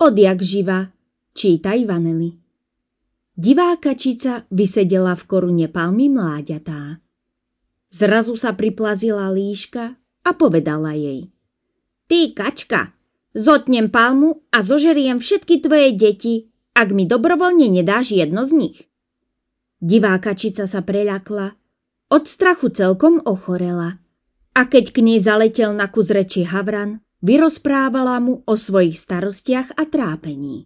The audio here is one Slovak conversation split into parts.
odjak živa, číta Divá Divákačica vysedela v korune palmy mláďatá. Zrazu sa priplazila líška a povedala jej. Ty, kačka, zotnem palmu a zožeriem všetky tvoje deti, ak mi dobrovoľne nedáš jedno z nich. Divákačica sa preľakla, od strachu celkom ochorela. A keď k nej zaletel na kuzreči reči Havran, Vyrozprávala mu o svojich starostiach a trápení.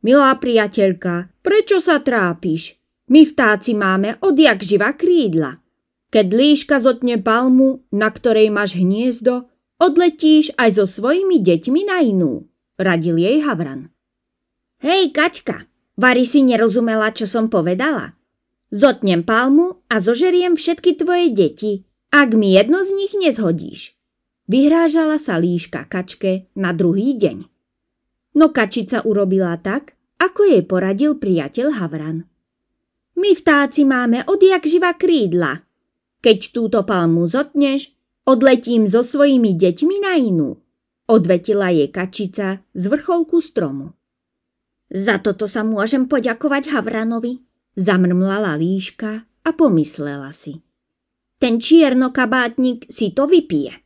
Milá priateľka, prečo sa trápiš? My vtáci máme odjak živa krídla. Keď líška zotne palmu, na ktorej máš hniezdo, odletíš aj so svojimi deťmi na inú, radil jej Havran. Hej, kačka, Vary si nerozumela, čo som povedala. Zotnem palmu a zožeriem všetky tvoje deti, ak mi jedno z nich nezhodíš. Vyhrážala sa líška kačke na druhý deň. No kačica urobila tak, ako jej poradil priateľ Havran. My vtáci máme odjak živa krídla. Keď túto palmu zotneš, odletím so svojimi deťmi na inú, odvetila jej kačica z vrcholku stromu. Za toto sa môžem poďakovať Havranovi, zamrmlala líška a pomyslela si. Ten čierno kabátnik si to vypije.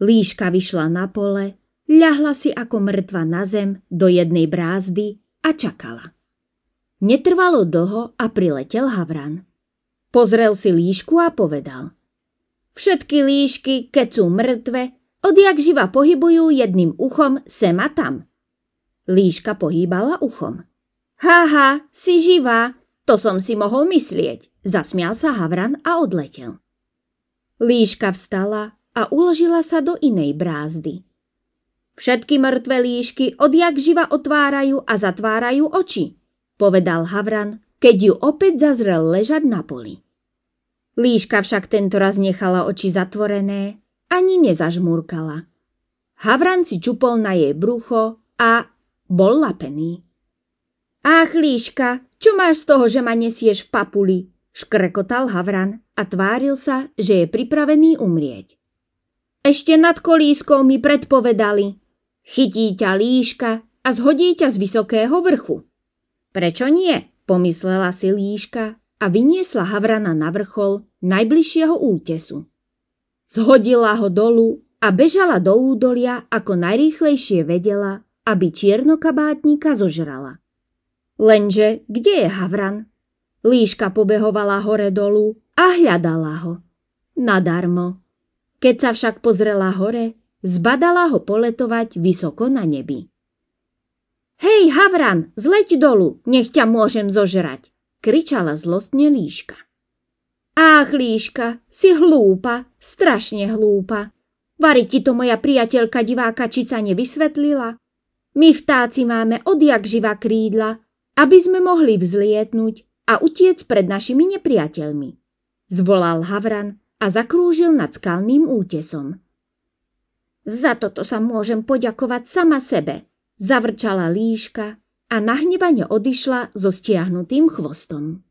Líška vyšla na pole, ľahla si ako mŕtva na zem do jednej brázdy a čakala. Netrvalo dlho a priletel Havran. Pozrel si líšku a povedal. Všetky líšky, keď sú mŕtve, odjak živa pohybujú jedným uchom sem a tam. Líška pohýbala uchom. Haha, si živá, to som si mohol myslieť, zasmial sa Havran a odletel. Líška vstala a uložila sa do inej brázdy. Všetky mŕtve líšky odjak živa otvárajú a zatvárajú oči, povedal Havran, keď ju opäť zazrel ležať na poli. Líška však tentoraz nechala oči zatvorené, ani nezažmúrkala. Havran si čupol na jej brucho a bol lapený. Ach, líška, čo máš z toho, že ma nesieš v papuli? Škrekotal Havran a tváril sa, že je pripravený umrieť. Ešte nad kolískou mi predpovedali. Chytí ťa líška a zhodí ťa z vysokého vrchu. Prečo nie? Pomyslela si líška a vyniesla havrana na vrchol najbližšieho útesu. Zhodila ho dolu a bežala do údolia, ako najrýchlejšie vedela, aby čiernokabátnika zožrala. Lenže kde je havran? Líška pobehovala hore dolu a hľadala ho. Nadarmo. Keď sa však pozrela hore, zbadala ho poletovať vysoko na nebi. Hej, Havran, zleď dolu, nech ťa môžem zožrať, kričala zlostne líška. Ach, líška, si hlúpa, strašne hlúpa. Vari ti to moja priateľka diváka Čica nevysvetlila? My vtáci máme odjak živa krídla, aby sme mohli vzlietnúť a utiec pred našimi nepriateľmi. Zvolal Havran a zakrúžil nad skalným útesom. Za toto sa môžem poďakovať sama sebe, zavrčala líška a nahnevane odišla so stiahnutým chvostom.